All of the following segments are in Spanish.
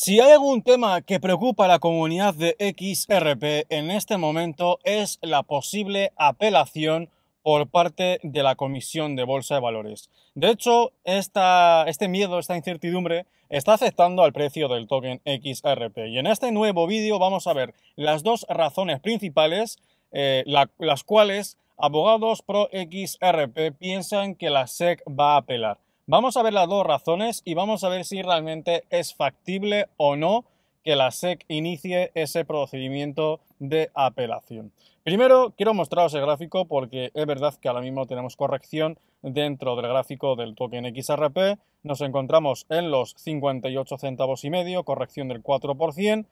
Si hay algún tema que preocupa a la comunidad de XRP en este momento es la posible apelación por parte de la Comisión de Bolsa de Valores. De hecho, este miedo, esta incertidumbre, está afectando al precio del token XRP. Y en este nuevo vídeo vamos a ver las dos razones principales, eh, las cuales abogados pro XRP piensan que la SEC va a apelar. Vamos a ver las dos razones y vamos a ver si realmente es factible o no que la SEC inicie ese procedimiento de apelación. Primero, quiero mostraros el gráfico porque es verdad que ahora mismo tenemos corrección dentro del gráfico del token XRP. Nos encontramos en los 58 centavos y medio, corrección del 4%.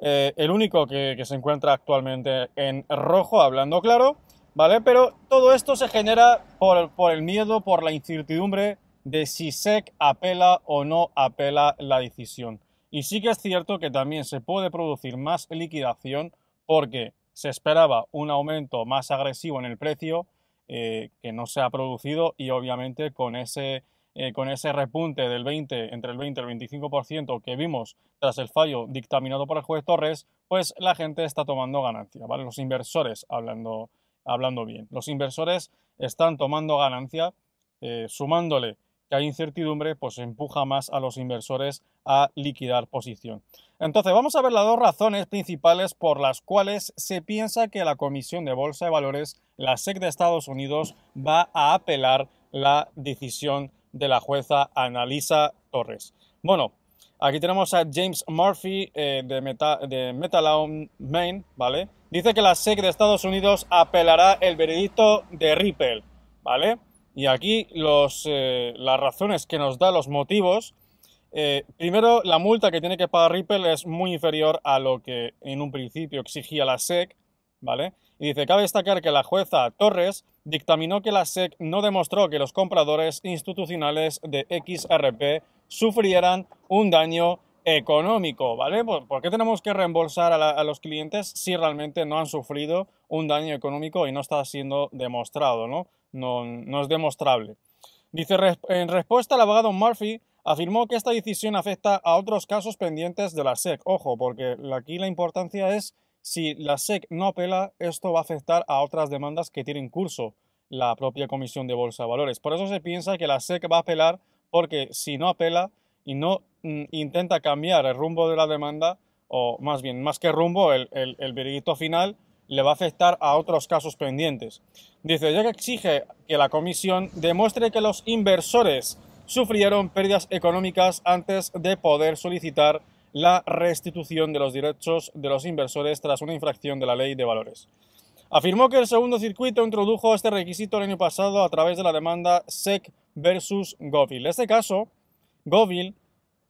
Eh, el único que, se encuentra actualmente en rojo, hablando claro, ¿vale? Pero todo esto se genera por el miedo, por la incertidumbre de si SEC apela o no apela la decisión. Y sí que es cierto que también se puede producir más liquidación porque se esperaba un aumento más agresivo en el precio eh, que no se ha producido y obviamente con ese, eh, con ese repunte del 20, entre el 20 y el 25% que vimos tras el fallo dictaminado por el juez Torres, pues la gente está tomando ganancia, ¿vale? Los inversores, hablando, hablando bien, los inversores están tomando ganancia eh, sumándole hay incertidumbre, pues empuja más a los inversores a liquidar posición. Entonces, vamos a ver las dos razones principales por las cuales se piensa que la Comisión de Bolsa de Valores, la SEC de Estados Unidos, va a apelar la decisión de la jueza Analisa Torres. Bueno, Aquí tenemos a James Murphy eh, de, Meta, de Maine, ¿vale? Dice que la SEC de Estados Unidos apelará el veredicto de Ripple, ¿vale? Y aquí eh, las razones que nos da los motivos. Eh, primero, la multa que tiene que pagar Ripple es muy inferior a lo que en un principio exigía la SEC, ¿vale? Y dice, cabe destacar que la jueza Torres dictaminó que la SEC no demostró que los compradores institucionales de XRP sufrieran un daño económico, ¿vale? ¿Por qué tenemos que reembolsar a, a, los clientes si realmente no han sufrido un daño económico y no está siendo demostrado, ¿no? no, es demostrable. Dice, en respuesta, el abogado Murphy afirmó que esta decisión afecta a otros casos pendientes de la SEC. Ojo, porque aquí la importancia es si la SEC no apela, esto va a afectar a otras demandas que tienen curso la propia Comisión de Bolsa Valores. Por eso se piensa que la SEC va a apelar porque si no apela y no mm, intenta cambiar el rumbo de la demanda, o más bien, más que rumbo, el, el, el veredicto final, le va a afectar a otros casos pendientes. Dice, ya que exige que la comisión demuestre que los inversores sufrieron pérdidas económicas antes de poder solicitar la restitución de los derechos de los inversores tras una infracción de la ley de valores. Afirmó que el segundo circuito introdujo este requisito el año pasado a través de la demanda SEC versus Govil. En este caso, Govil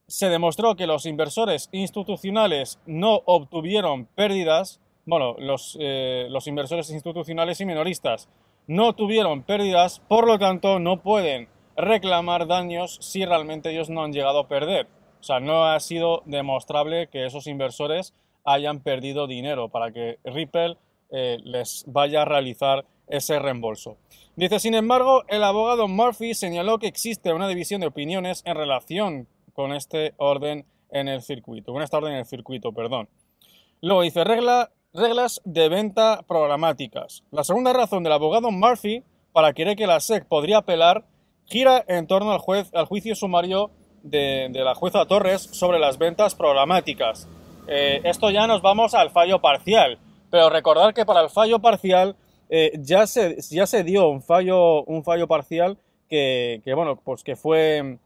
se demostró que los inversores institucionales no obtuvieron pérdidas bueno, eh, los, inversores institucionales y minoristas no tuvieron pérdidas, por lo tanto no pueden reclamar daños si realmente ellos no han llegado a perder. O sea, no ha sido demostrable que esos inversores hayan perdido dinero para que Ripple eh, les vaya a realizar ese reembolso. Dice, sin embargo, el abogado Murphy señaló que existe una división de opiniones en relación con este orden en el circuito, con esta orden en el circuito, perdón. Luego dice, regla reglas de venta programáticas. La segunda razón del abogado Murphy para querer que la SEC podría apelar gira en torno al, juez, al juicio sumario de, la jueza Torres sobre las ventas programáticas. Eh, esto ya nos vamos al fallo parcial, pero recordar que para el fallo parcial eh, ya, se, ya se dio un fallo, un fallo parcial que, bueno, pues que fue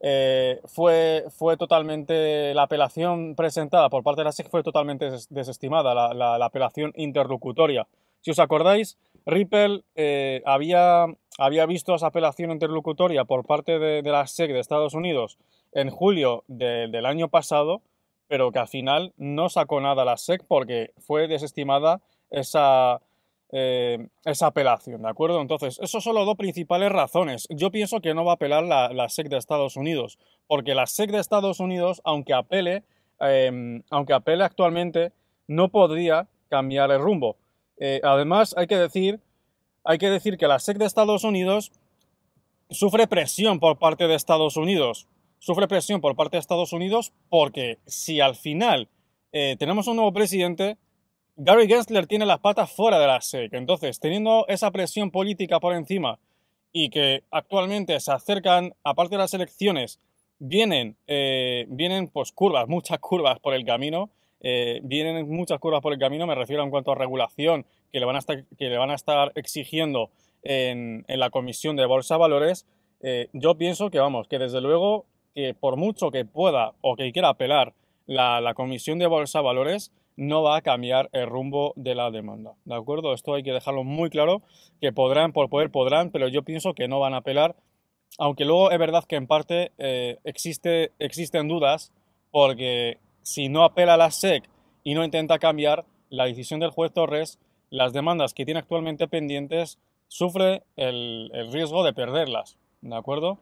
eh, fue, fue totalmente, la apelación presentada por parte de la SEC fue totalmente desestimada, la, apelación interlocutoria. Si os acordáis, Ripple eh, había, había visto esa apelación interlocutoria por parte de, la SEC de Estados Unidos en julio del año pasado, pero que al final no sacó nada la SEC porque fue desestimada esa, eh, esa apelación, ¿de acuerdo? Entonces, esos son las dos principales razones. Yo pienso que no va a apelar la, SEC de Estados Unidos, porque la SEC de Estados Unidos, aunque apele, em, aunque apele actualmente, no podría cambiar el rumbo. Eh, además, hay que, decir, hay que decir que la SEC de Estados Unidos sufre presión por parte de Estados Unidos. Sufre presión por parte de Estados Unidos porque si al final eh, tenemos un nuevo presidente, Gary Gensler tiene las patas fuera de la SEC. Entonces, teniendo esa presión política por encima y que actualmente se acercan, aparte de las elecciones, vienen, eh, vienen pues curvas, muchas curvas por el camino. Eh, vienen muchas curvas por el camino, me refiero en cuanto a regulación que le van a estar, que le van a estar exigiendo en, la Comisión de Bolsa Valores. Eh, yo pienso que, vamos, que desde luego, que por mucho que pueda o que quiera apelar la, Comisión de Bolsa Valores, no va a cambiar el rumbo de la demanda. ¿De acuerdo? Esto hay que dejarlo muy claro, que podrán, por poder podrán, pero yo pienso que no van a apelar, aunque luego es verdad que en parte eh, existe, existen dudas, porque si no apela la SEC y no intenta cambiar la decisión del juez Torres, las demandas que tiene actualmente pendientes sufre el, riesgo de perderlas, ¿de acuerdo?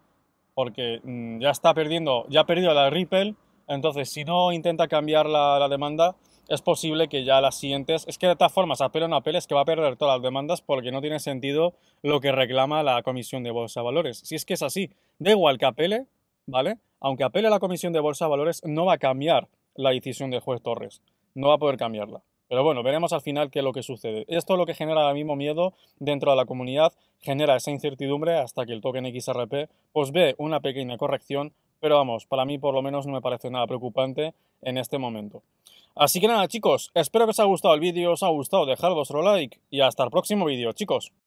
Porque mm, ya está perdiendo, ya ha perdido la Ripple, entonces si no intenta cambiar la demanda, es posible que ya las siguientes, es que de todas formas, apelo a que va a perder todas las demandas porque no tiene sentido lo que reclama la Comisión de Bolsa de Valores. Si es que es así, da igual que apele, ¿vale? Aunque apele a la Comisión de Bolsa de Valores, no va a cambiar la decisión del juez Torres, no va a poder cambiarla. Pero bueno, veremos al final qué es lo que sucede. Esto es lo que genera el mismo miedo dentro de la comunidad, genera esa incertidumbre hasta que el token XRP pues ve una pequeña corrección pero vamos, para mí por lo menos no me parece nada preocupante en este momento. Así que nada chicos, espero que os haya gustado el vídeo, os ha gustado, dejar vuestro like y hasta el próximo vídeo chicos.